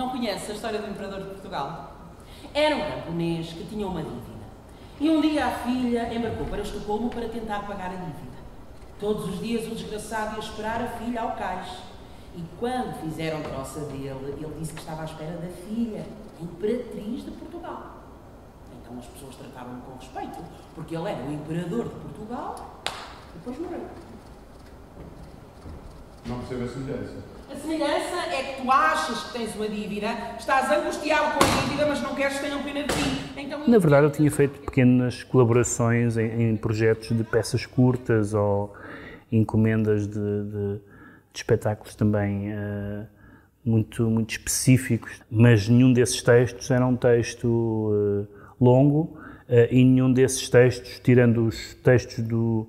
não conhece a história do Imperador de Portugal? Era um camponês que tinha uma dívida. E um dia a filha embarcou para Estocolmo para tentar pagar a dívida. Todos os dias o desgraçado ia esperar a filha ao cais. E quando fizeram troça dele, ele disse que estava à espera da filha, a Imperatriz de Portugal. Então as pessoas tratavam-no com respeito, porque ele era o Imperador de Portugal, depois morreu. Não percebo a semelhança. A semelhança é que tu achas que tens uma dívida, estás angustiado com a dívida, mas não queres que tenham pena de ti. Então... Na verdade, eu tinha feito pequenas colaborações em, em projetos de peças curtas ou encomendas de, de, de espetáculos também uh, muito, muito específicos, mas nenhum desses textos era um texto uh, longo uh, e nenhum desses textos, tirando os textos do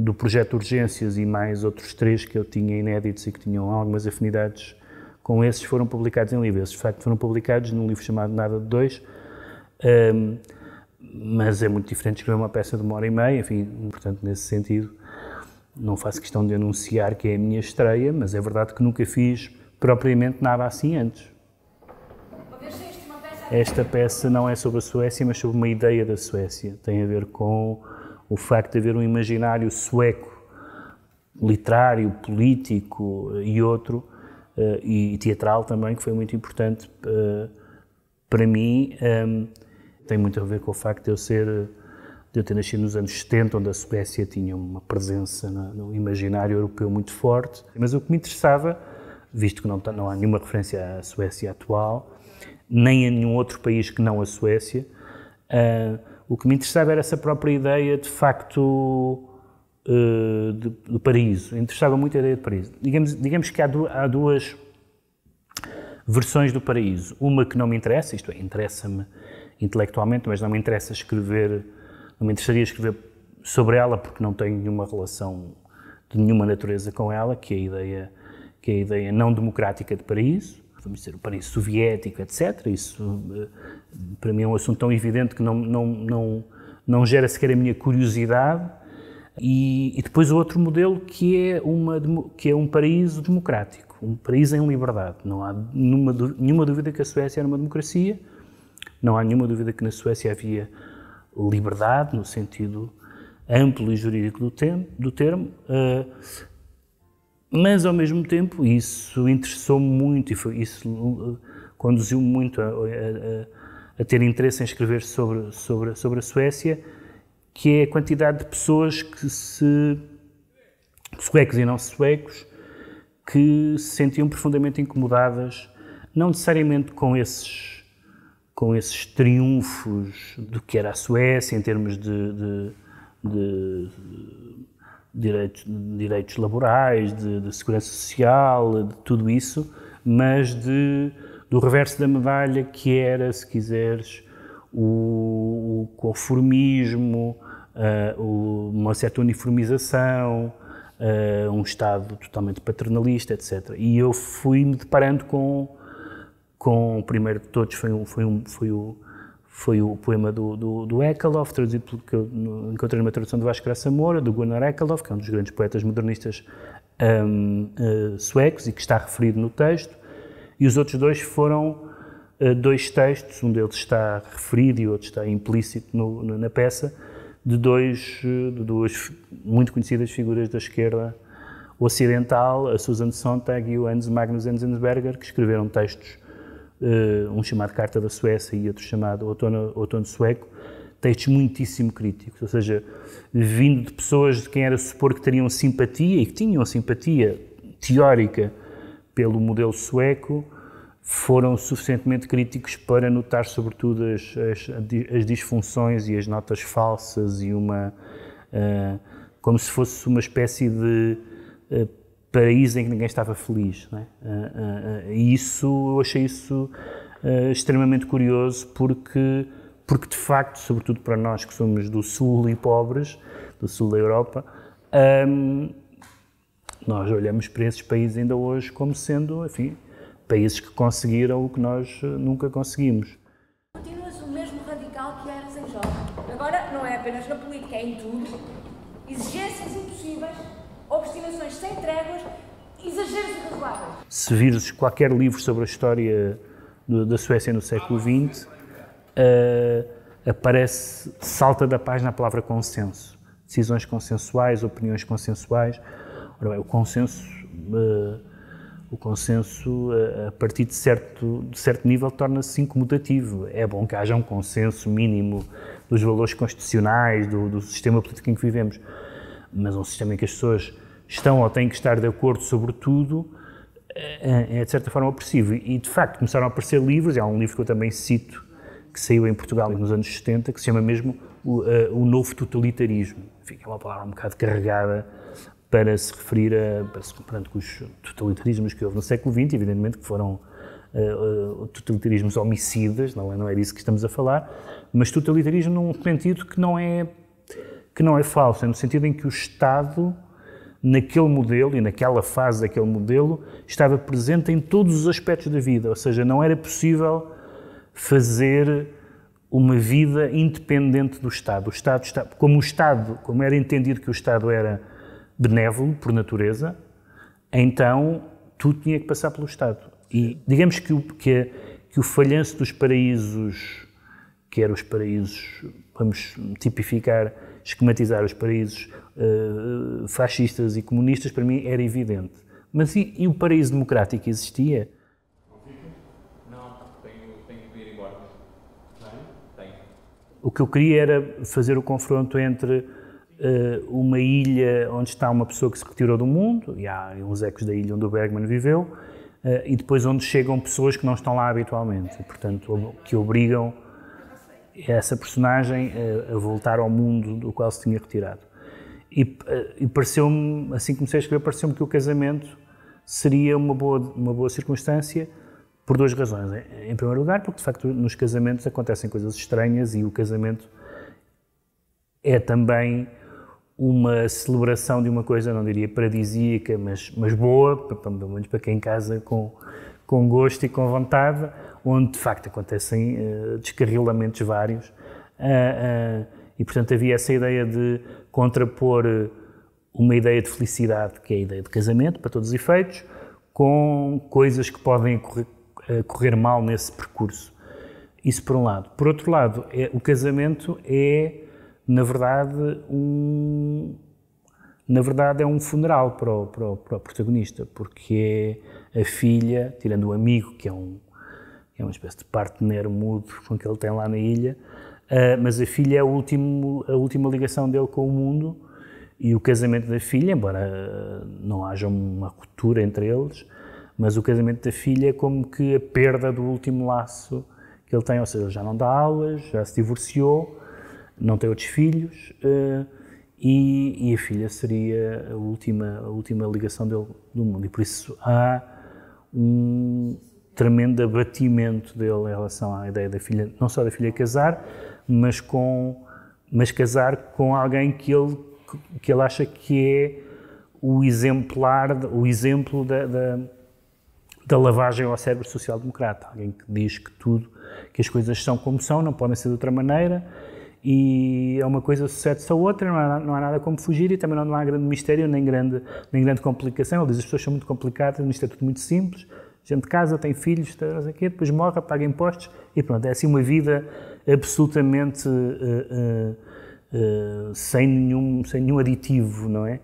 do projeto Urgências e mais outros três que eu tinha inéditos e que tinham algumas afinidades com esses, foram publicados em livro. Esses, de facto, foram publicados num livro chamado Nada de Dois, um, mas é muito diferente escrever uma peça de uma hora e meia, enfim, portanto, nesse sentido, não faço questão de anunciar que é a minha estreia, mas é verdade que nunca fiz propriamente nada assim antes. Esta peça não é sobre a Suécia, mas sobre uma ideia da Suécia. Tem a ver com o facto de haver um imaginário sueco, literário, político eh, e outro, eh, e teatral também, que foi muito importante eh, para mim. Ehm, tem muito a ver com o facto de eu ser de eu ter nascido nos anos 70, onde a Suécia tinha uma presença no imaginário europeu muito forte. Mas o que me interessava, visto que não, tá, não há nenhuma referência à Suécia atual, nem a nenhum outro país que não a Suécia, uh, o que me interessava era essa própria ideia, de facto, uh, de, de Paraíso. Interessava muito a ideia de Paraíso. Digamos, digamos que há, du há duas versões do Paraíso. Uma que não me interessa, isto é, interessa-me intelectualmente, mas não me interessa escrever, não me interessaria escrever sobre ela porque não tenho nenhuma relação de nenhuma natureza com ela, que é a ideia, que é a ideia não democrática de Paraíso vamos dizer, o país soviético, etc. Isso, eh, para mim, é um assunto tão evidente que não, não, não, não gera sequer a minha curiosidade. E, e depois o outro modelo que é, uma, que é um paraíso democrático, um país em liberdade. Não há nenhuma, nenhuma dúvida que a Suécia era uma democracia, não há nenhuma dúvida que na Suécia havia liberdade, no sentido amplo e jurídico do, termo, do termo uh, mas, ao mesmo tempo, isso interessou-me muito e foi, isso uh, conduziu-me muito a, a, a, ter interesse em escrever sobre, sobre, sobre a Suécia, que é a quantidade de pessoas que se. suecos e não suecos, que se sentiam profundamente incomodadas, não necessariamente com esses com esses triunfos do que era a Suécia em termos de, de, de, direitos, direitos laborais, de, de, segurança social, de tudo isso, mas de, do reverso da medalha que era, se quiseres, o, o conformismo, uh, o, uma certa uniformização, uh, um Estado totalmente paternalista, etc. E eu fui-me deparando com, com, o primeiro de todos foi, um, foi, um, foi o foi o poema do, do, do traduzido pelo, que eu encontrei numa tradução do Vasco Graça Moura, do Gunnar Ekalof, que é um dos grandes poetas modernistas um, uh, eh, suecos e que está referido no texto. E os outros dois foram uh, dois textos, um deles está referido e outro está implícito no, no, na peça, de, dois, eh, de duas muito conhecidas figuras da esquerda ocidental, a Susan Sontag e o Hans Magnus Enzensberger, que escreveram textos eh, um chamado Carta da Suécia e outro chamado Outono, Outono Sueco, textos muitíssimo críticos, ou seja, vindo de pessoas de quem era supor que teriam simpatia e que tinham simpatia teórica pelo modelo sueco, foram suficientemente críticos para notar, sobretudo, as, as, as disfunções e as notas falsas e uma. Uh, como se fosse uma espécie de uh, paraíso em que ninguém estava feliz. É? Ah, ah, ah, e isso, eu achei isso extremamente curioso porque, porque, de facto, sobretudo para nós que somos do Sul e pobres, do Sul da Europa, nós olhamos para esses países ainda hoje como sendo, enfim, países que conseguiram o que nós nunca conseguimos. Continuas o mesmo radical que eras em jovem. Agora não é apenas na política, é em tudo. Exigências obstinações sem tréguas, exageros irreguláveis. Se vires qualquer livro sobre a história do, da Suécia no século XX, uh, eh, aparece, salta da página a palavra consenso. Decisões consensuais, opiniões consensuais. Ora bem, o consenso. Uh, o consenso, eh, a partir de certo, de certo nível, torna-se incomodativo. É bom que haja um consenso mínimo dos valores constitucionais, do, do sistema político em que vivemos mas um sistema em que as pessoas estão ou têm que estar de acordo sobre tudo, é, é de certa forma opressivo. E de facto começaram a aparecer livros, e há um livro que eu também cito, que saiu em Portugal nos anos 70, que se chama mesmo O, uh, o Novo Totalitarismo. Enfim, é uma palavra um bocado carregada para se referir a, para se comparando com os totalitarismos que houve no século XX, evidentemente que foram eh, totalitarismos homicidas, não é, não é disso que estamos a falar, mas totalitarismo num sentido que não é que não é falsa, é no sentido em que o Estado, naquele modelo e naquela fase daquele modelo, estava presente em todos os aspectos da vida, ou seja, não era possível fazer uma vida independente do Estado. O Estado como o Estado, como era entendido que o Estado era benévolo por natureza, então tudo tinha que passar pelo Estado. E digamos que o, que, que o falhanço dos paraísos, que eram os paraísos, vamos tipificar, esquematizar os paraísos uh, eh, fascistas e comunistas, para mim era evidente. Mas e, e o paraíso democrático existia? O que eu queria era fazer o confronto entre uh, uma ilha onde está uma pessoa que se retirou do mundo, e há uns ecos da ilha onde o Bergman viveu, uh, e depois onde chegam pessoas que não estão lá habitualmente, portanto, que obrigam essa personagem a, eh, a, voltar ao mundo do qual se tinha retirado. E, eh, e pareceu-me, assim que comecei a escrever, pareceu-me que o casamento seria uma boa, uma boa circunstância por duas razões. Em primeiro lugar, porque de facto nos casamentos acontecem coisas estranhas e o casamento é também uma celebração de uma coisa, não diria paradisíaca, mas, mas boa, pelo menos para quem casa com, com gosto e com vontade, onde de facto acontecem uh, descarrilamentos vários. Uh, e portanto havia essa ideia de contrapor uma ideia de felicidade, que é a ideia de casamento, para todos os efeitos, com coisas que podem correr, correr mal nesse percurso. Isso por um lado. Por outro lado, é, o casamento é, na verdade, um, na verdade é um funeral para o, para o, para o protagonista, porque é a filha, tirando o amigo, que é um é uma espécie de partner mudo com que ele tem lá na ilha, uh, mas a filha é a, último, a última ligação dele com o mundo e o casamento da filha, embora ah, não haja uma ruptura entre eles, mas o casamento da filha é como que a perda do último laço que ele tem, ou seja, ele já não dá aulas, já se divorciou, não tem outros filhos uh, e, e, a filha seria a última, a última ligação dele do mundo. E por isso há um, tremendo abatimento dele em relação à ideia da filha, não só da filha casar, mas com mas casar com alguém que ele que ele acha que é o exemplar, o exemplo da, da, da lavagem ao cérebro social-democrata, alguém que diz que tudo, que as coisas são como são, não podem ser de outra maneira, e é uma coisa sucede-se a outra, não há, não há, nada como fugir e também não, não há grande mistério nem grande, nem grande complicação. Ele diz as pessoas são muito complicadas, isto é tudo muito simples, gente casa, tem filhos, não sei quê, depois morre, paga impostos e pronto, é assim uma vida absolutamente uh, uh, uh, sem, nenhum, sem nenhum aditivo, não é?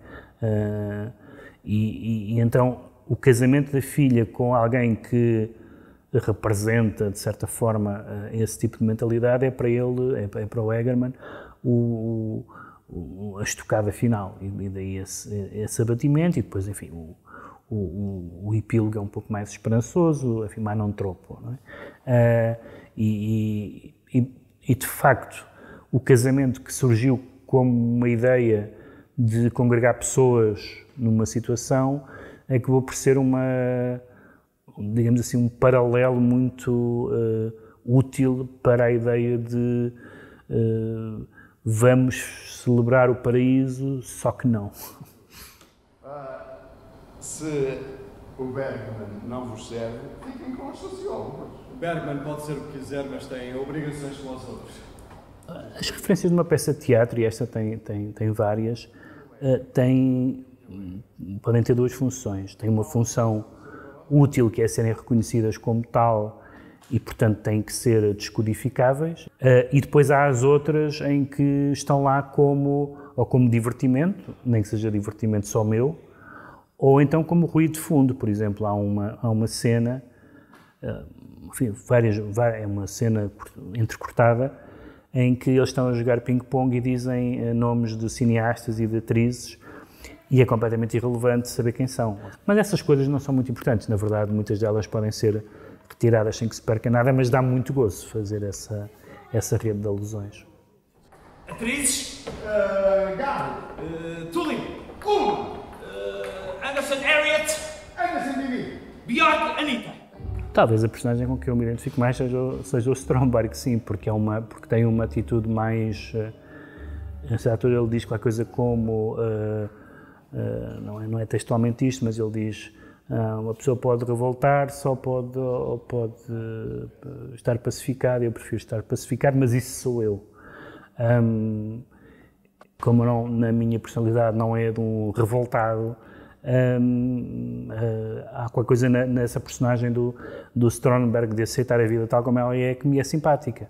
E, e, e, então o casamento da filha com alguém que representa, de certa forma, esse tipo de mentalidade é para ele, é, é para o Egerman, o, o, a estocada final e, e daí esse, esse abatimento e depois, enfim, o, o, o, o, epílogo é um pouco mais esperançoso, afirmar não tropo. Não é? uh, e, e, e, de facto, o casamento que surgiu como uma ideia de congregar pessoas numa situação acabou por ser uma, digamos assim, um paralelo muito uh, útil para a ideia de uh, vamos celebrar o paraíso, só que não. Se o Bergman não vos serve, fiquem com os sociólogos. O Bergman pode ser o que quiser, mas tem obrigações com os outros. As referências de uma peça de teatro, e esta tem, tem, tem várias, eh, têm, podem ter duas funções. Tem uma função útil, que é serem reconhecidas como tal, e, portanto, têm que ser descodificáveis. Eh, e depois há as outras em que estão lá como, ou como divertimento, nem que seja divertimento só meu, ou então como ruído de fundo, por exemplo, há uma, há uma cena, eh, enfim, várias, é uma cena entrecortada, em que eles estão a jogar ping-pong e dizem eh, nomes de cineastas e de atrizes, e é completamente irrelevante saber quem são. Mas essas coisas não são muito importantes, na verdade, muitas delas podem ser retiradas sem que se perca nada, mas dá muito gozo fazer essa, essa rede de alusões. Atrizes, uh, eh, Galo, uh, Tulip, Jefferson Harriet. Bjork Anita. Talvez a personagem com que eu me identifico mais seja, seja o Stromberg, sim, porque, é uma, porque tem uma atitude mais. Eh, Esse ator ele diz qualquer coisa como. Uh, uh, não, é, não é textualmente isto, mas ele diz. Uh, uma pessoa pode revoltar, só pode, ou pode estar pacificada. Eu prefiro estar pacificado, mas isso sou eu. Um, como não, na minha personalidade não é de um revoltado, Hum, há qualquer coisa nessa personagem do, do Stronberg de aceitar a vida tal como ela é que me é simpática.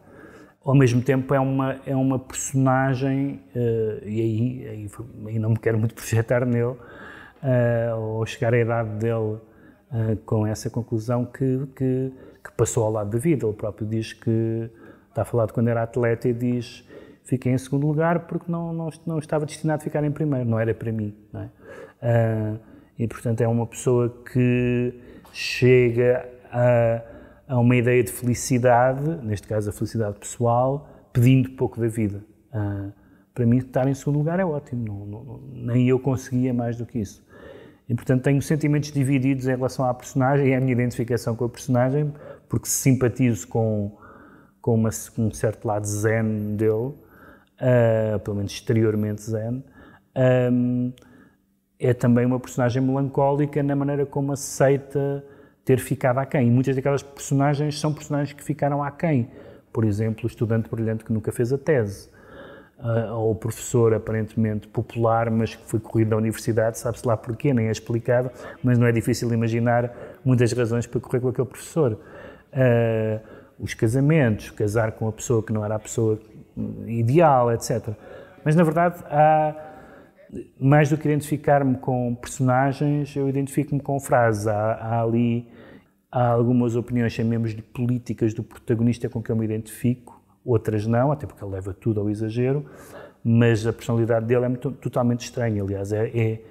Ao mesmo tempo é uma, é uma personagem, uh, e aí, aí, aí, não me quero muito projetar nele, uh, ou chegar à idade dele uh, com essa conclusão que, que, que, passou ao lado da vida. Ele próprio diz que, está falado quando era atleta e diz Fiquei em segundo lugar porque não, não, não estava destinado a ficar em primeiro, não era para mim. É? Uh, e, portanto, é uma pessoa que chega a, a, uma ideia de felicidade, neste caso a felicidade pessoal, pedindo pouco da vida. Uh, para mim, estar em segundo lugar é ótimo, não, não, nem eu conseguia mais do que isso. E, portanto, tenho sentimentos divididos em relação à personagem e à minha identificação com a personagem, porque simpatizo com, com, uma, com um certo lado zen dele, uh, pelo menos exteriormente zen, um, é também uma personagem melancólica na maneira como aceita ter ficado aquém. E muitas daquelas personagens são personagens que ficaram aquém. Por exemplo, o estudante brilhante que nunca fez a tese. Uh, ou o professor aparentemente popular, mas que foi corrido da universidade, sabe-se lá porquê, nem é explicado, mas não é difícil imaginar muitas razões para correr com aquele professor. Uh, os casamentos, casar com a pessoa que não era a pessoa ideal, etc. Mas na verdade há mais do que identificar-me com personagens, eu identifico-me com frases. Há, há, ali há algumas opiniões, chamemos de políticas, do protagonista com que eu me identifico, outras não, até porque ele leva tudo ao exagero, mas a personalidade dele é muito, totalmente estranha. Aliás, é, é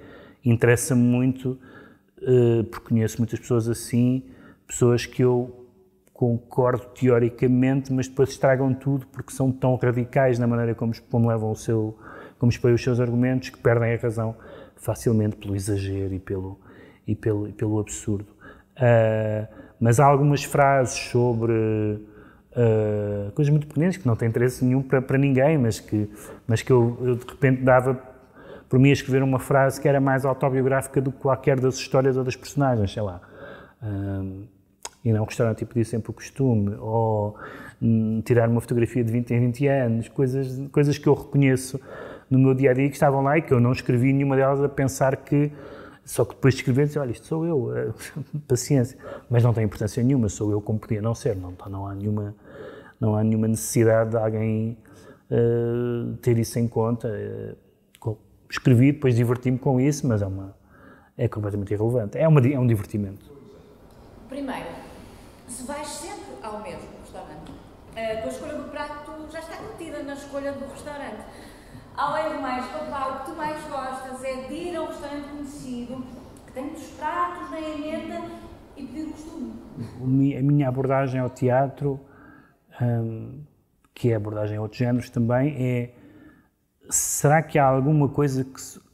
interessa-me muito, eh, porque conheço muitas pessoas assim, pessoas que eu concordo teoricamente, mas depois estragam tudo porque são tão radicais na maneira como, como levam o seu, como expõem os seus argumentos que perdem a razão facilmente pelo exagero e pelo, e pelo, e pelo absurdo. Uh, mas há algumas frases sobre uh, coisas muito pequenas que não têm interesse nenhum para, para ninguém, mas que, mas que eu, eu de repente dava por mim a escrever uma frase que era mais autobiográfica do que qualquer das histórias ou das personagens, sei lá. Uh, Tipo, ir a um restaurante e pedir sempre o costume, ou hum, tirar uma fotografia de 20 em 20 anos, coisas, coisas que eu reconheço no meu dia a dia que estavam lá e que eu não escrevi nenhuma delas a pensar que. Só que depois de escrever, dizer, olha, isto sou eu, eh, paciência. Mas não tem importância nenhuma, sou eu como podia não ser, não, não, há, nenhuma, não há nenhuma necessidade de alguém uh, ter isso em conta. Uh, escrevi, depois diverti-me com isso, mas é, uma, é completamente irrelevante. É, uma, é um divertimento. Primeiro, se vais sempre ao mesmo restaurante. Eh, com a escolha do prato já está contida na escolha do restaurante. Além do mais, papá, o que tu mais gostas é de ir a um restaurante conhecido, que tem muitos pratos na emenda e pedir o costume. A minha abordagem ao teatro, hum, que é abordagem a outros géneros também, é será que há alguma coisa que,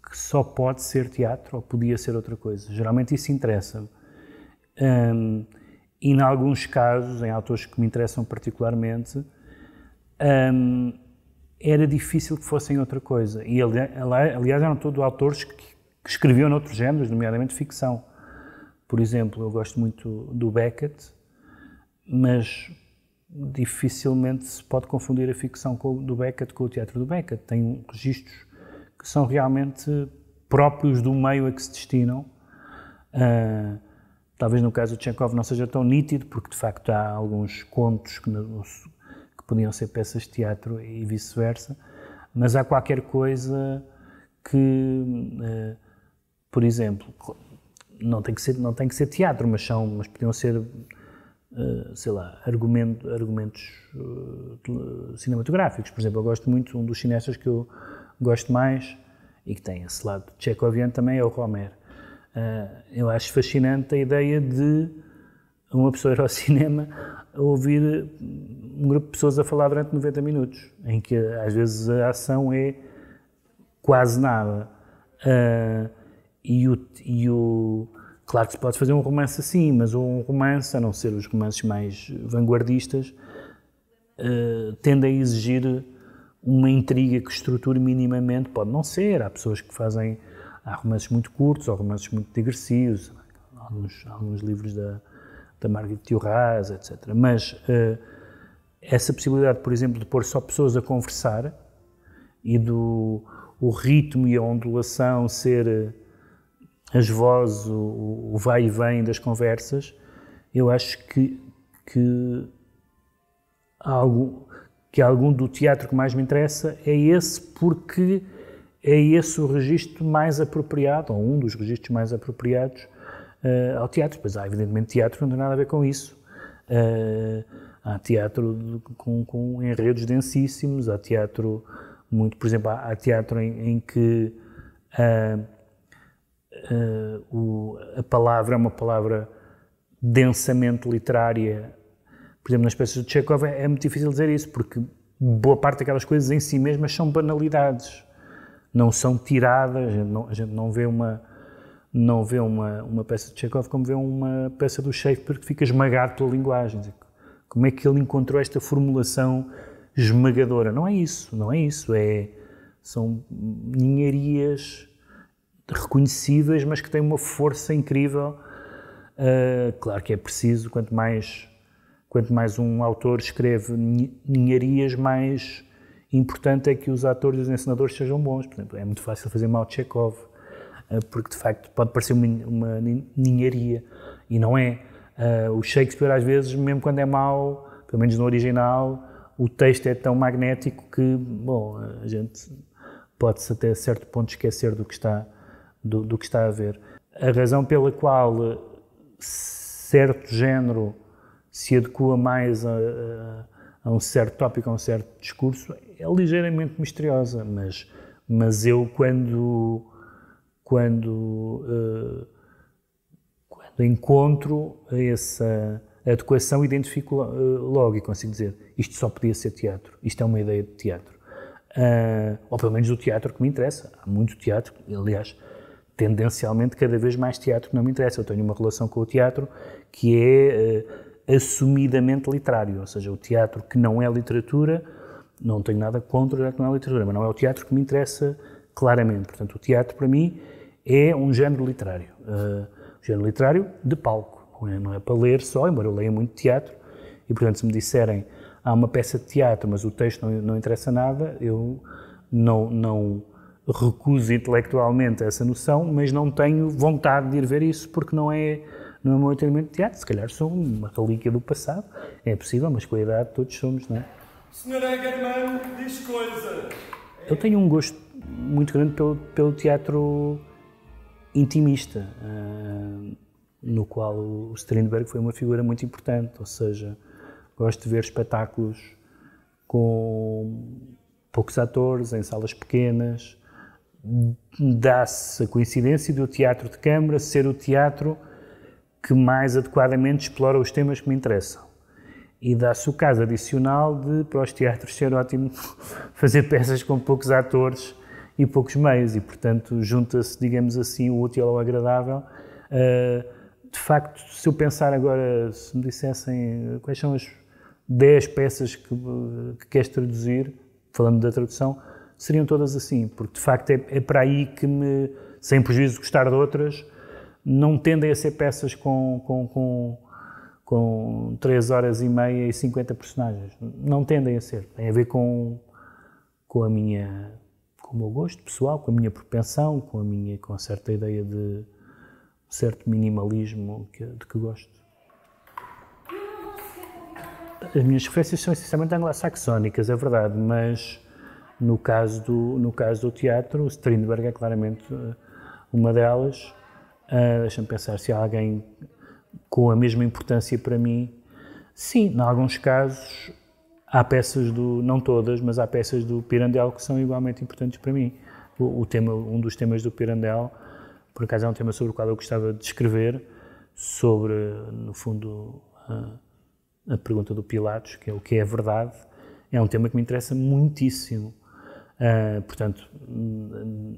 que só pode ser teatro ou podia ser outra coisa? Geralmente isso interessa-me. Hum, e, em alguns casos, em autores que me interessam particularmente, um, era difícil que fossem outra coisa. E, aliás, eram todos autores que, que escreviam noutros géneros, nomeadamente ficção. Por exemplo, eu gosto muito do Beckett, mas dificilmente se pode confundir a ficção do Beckett com o teatro do Beckett. Tem registros que são realmente próprios do meio a que se destinam. Uh, Talvez no caso de Chekhov não seja tão nítido, porque de facto há alguns contos que, que podiam ser peças de teatro e vice-versa, mas há qualquer coisa que, eh, por exemplo, não tem que ser, não tem que ser teatro, mas, são, mas podiam ser eh, sei lá, argumento, argumentos uh, cinematográficos. Por exemplo, eu gosto muito, um dos cineastas que eu gosto mais e que tem esse lado tchekoviano também é o Romero. Eh, eu acho fascinante a ideia de uma pessoa ir ao cinema ouvir um grupo de pessoas a falar durante 90 minutos, em que às vezes a ação é quase nada. Uh, e, o, e o. Claro que se pode fazer um romance assim, mas um romance, a não ser os romances mais vanguardistas, uh, tende a exigir uma intriga que estruture minimamente. Pode não ser, há pessoas que fazem Há romances muito curtos, há romances muito digressivos, alguns, alguns livros da, da Margaret Duras, etc. Mas uh, essa possibilidade, por exemplo, de pôr só pessoas a conversar e do o ritmo e a ondulação ser eh, as vozes, o, o vai e vem das conversas, eu acho que, que, algo, que algum do teatro que mais me interessa é esse, porque é esse o registro mais apropriado, ou um dos registros mais apropriados uh, ao teatro. Pois há, evidentemente, teatro que não tem nada a ver com isso. Uh, há teatro de, com, com, enredos densíssimos, há teatro muito, por exemplo, há, há teatro em, em que uh, o, a palavra é uma palavra densamente literária. Por exemplo, nas peças de Chekhov é, é muito difícil dizer isso, porque boa parte daquelas coisas em si mesmas são banalidades não são tiradas, a gente não, a gente não vê uma não vê uma, uma peça de Chekhov como vê uma peça do Shakespeare que fica esmagado pela linguagem. Como é que ele encontrou esta formulação esmagadora? Não é isso, não é isso. É, são ninharias reconhecíveis, mas que têm uma força incrível. Uh, claro que é preciso, quanto mais, quanto mais um autor escreve ninharias, mais importante é que os atores e os ensinadores sejam bons. Por exemplo, é muito fácil fazer mal Chekhov, eh, porque de facto pode parecer uma, uma ninharia, e não é. Eh, o Shakespeare, às vezes, mesmo quando é mau, pelo menos no original, o texto é tão magnético que, bom, a gente pode-se até a certo ponto esquecer do que está, do, do que está a ver. A razão pela qual eh, certo género se adequa mais a, a a um certo tópico, a um certo discurso, é ligeiramente misteriosa, mas, mas eu quando, quando, eh, quando encontro essa adequação, identifico eh, logo e consigo dizer isto só podia ser teatro, isto é uma ideia de teatro. Eh, ou pelo menos do teatro que me interessa. Há muito teatro, aliás, tendencialmente cada vez mais teatro que não me interessa. Eu tenho uma relação com o teatro que é assumidamente literário, ou seja, o teatro que não é literatura, não tenho nada contra o teatro que não é literatura, mas não é o teatro que me interessa claramente. Portanto, o teatro para mim é um género literário, uh, género literário de palco, não é, não é para ler só, embora eu leia muito teatro, e portanto se me disserem há uma peça de teatro, mas o texto não, não interessa nada, eu não, não recuso intelectualmente essa noção, mas não tenho vontade de ir ver isso porque não é não é o meu de teatro. Se calhar sou uma relíquia do passado. É possível, mas com a idade todos somos, não é? Senhora Egerman, diz coisa. Eu tenho um gosto muito grande pelo, pelo teatro intimista, uh, no qual o Strindberg foi uma figura muito importante. Ou seja, gosto de ver espetáculos com poucos atores, em salas pequenas. Dá-se a coincidência do teatro de câmara ser o teatro que mais adequadamente explora os temas que me interessam. E dá-se o caso adicional de, para os teatros, ser ótimo fazer peças com poucos atores e poucos meios, e portanto junta-se, digamos assim, o útil ao agradável. Ah, de facto, se eu pensar agora, se me dissessem ah, quais são as 10 peças que, ah, que queres traduzir, falando da tradução, seriam todas assim, porque de facto é, é para aí que me, sem prejuízo de gostar de outras, não tendem a ser peças com, com, com, com 3 horas e meia e 50 personagens. Não tendem a ser. Tem a ver com, com a minha com o meu gosto pessoal, com a minha propensão, com a minha com a certa ideia de um certo minimalismo que, de que gosto. As minhas referências são essencialmente anglo-saxónicas, é verdade, mas no caso do no caso do teatro, o Strindberg é claramente eh, uma delas. Uh, Deixa-me pensar se há alguém com a mesma importância para mim. Sim, em alguns casos há peças do, não todas, mas há peças do Pirandel que são igualmente importantes para mim. O, o tema, um dos temas do Pirandel, por acaso é um tema sobre o qual eu gostava de escrever, sobre, no fundo, a, a pergunta do Pilatos, que é o que é verdade, é um tema que me interessa muitíssimo. Uh, portanto,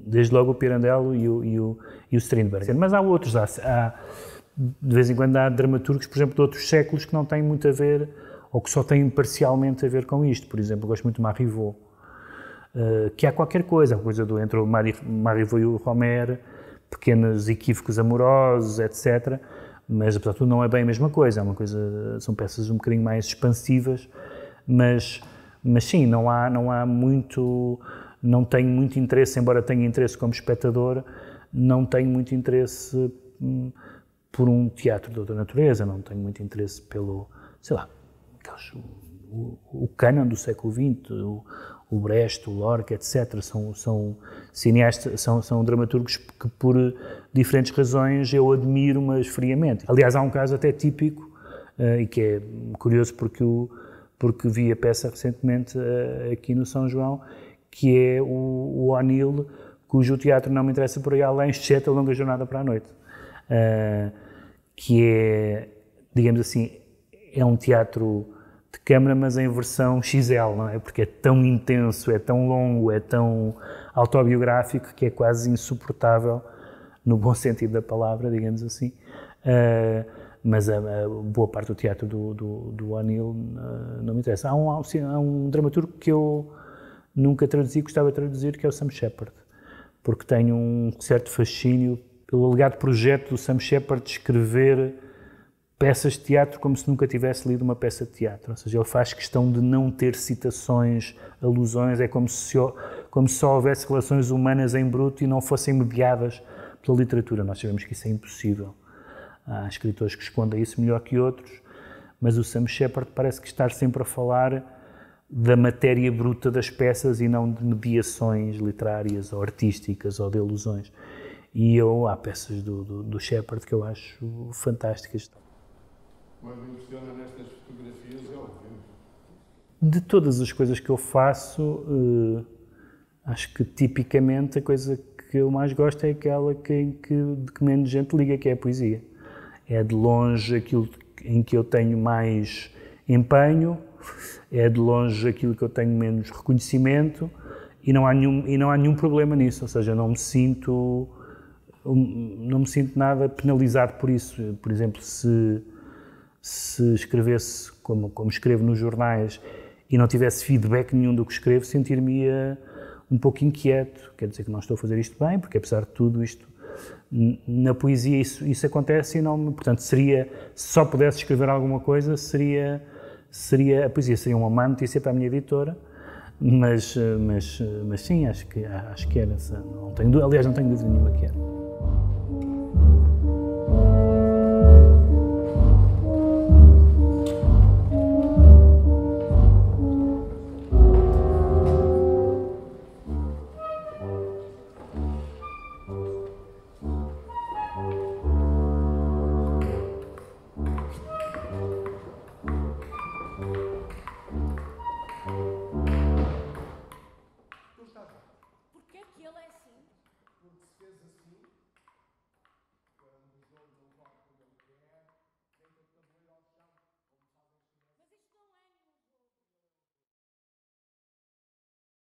desde logo o Pirandello e o, e o, e o Strindberg. Mas há outros, há, há, de vez em quando há dramaturgos, por exemplo, de outros séculos que não têm muito a ver, ou que só têm parcialmente a ver com isto. Por exemplo, gosto muito de Marivaux, uh, ah, que há qualquer coisa, a coisa do entre o Marivaux e o Romère, pequenos equívocos amorosos, etc. Mas, apesar de tudo, não é bem a mesma coisa, é uma coisa, são peças um bocadinho mais expansivas, mas mas sim, não há, não há muito. Não tenho muito interesse, embora tenha interesse como espectador, não tenho muito interesse hum, por um teatro de outra natureza, não tenho muito interesse pelo, sei lá, aqueles, o, o canon do século XX, o, o Brecht, o Lorca, etc. São, são cineastas, são, são dramaturgos que, por diferentes razões, eu admiro, mas friamente. Aliás, há um caso até típico, uh, e que é curioso porque o, porque vi a peça recentemente eh, aqui no São João, que é o, o O'Neill, cujo teatro não me interessa por aí além, exceto a longa jornada para a noite, eh, que é, digamos assim, é um teatro de câmara, mas em versão XL, não é? Porque é tão intenso, é tão longo, é tão autobiográfico que é quase insuportável, no bom sentido da palavra, digamos assim. Uh, mas a, a, boa parte do teatro do, do, do Anil eh, não me interessa. Há um, há um, dramaturgo que eu nunca traduzi, gostava de traduzir, que é o Sam Shepard, porque tenho um certo fascínio pelo alegado projeto do Sam Shepard de escrever peças de teatro como se nunca tivesse lido uma peça de teatro. Ou seja, ele faz questão de não ter citações, alusões, é como se, como se só houvesse relações humanas em bruto e não fossem mediadas pela literatura. Nós sabemos que isso é impossível há escritores que respondem a isso melhor que outros, mas o Sam Shepard parece que está sempre a falar da matéria bruta das peças e não de mediações literárias ou artísticas ou de ilusões. E eu, há peças do, do, do Shepard que eu acho fantásticas. O que me impressiona nestas fotografias é o De todas as coisas que eu faço, eh, acho que tipicamente a coisa que eu mais gosto é aquela que, que, de que menos gente liga, que é a poesia é de longe aquilo em que eu tenho mais empenho, é de longe aquilo que eu tenho menos reconhecimento e não há nenhum, e não há nenhum problema nisso, ou seja, não me sinto não me sinto nada penalizado por isso. Por exemplo, se, se escrevesse como, como escrevo nos jornais e não tivesse feedback nenhum do que escrevo, sentir-me um pouco inquieto. Quer dizer que não estou a fazer isto bem, porque apesar de tudo isto na poesia isso, isso acontece e não, portanto, seria, se só pudesse escrever alguma coisa, seria, seria a poesia, seria uma má notícia para a minha editora, mas, mas, mas sim, acho que, acho que era, não tenho, aliás, não tenho dúvida nenhuma que era.